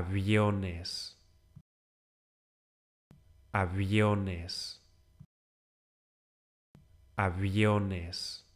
aviones, aviones, aviones.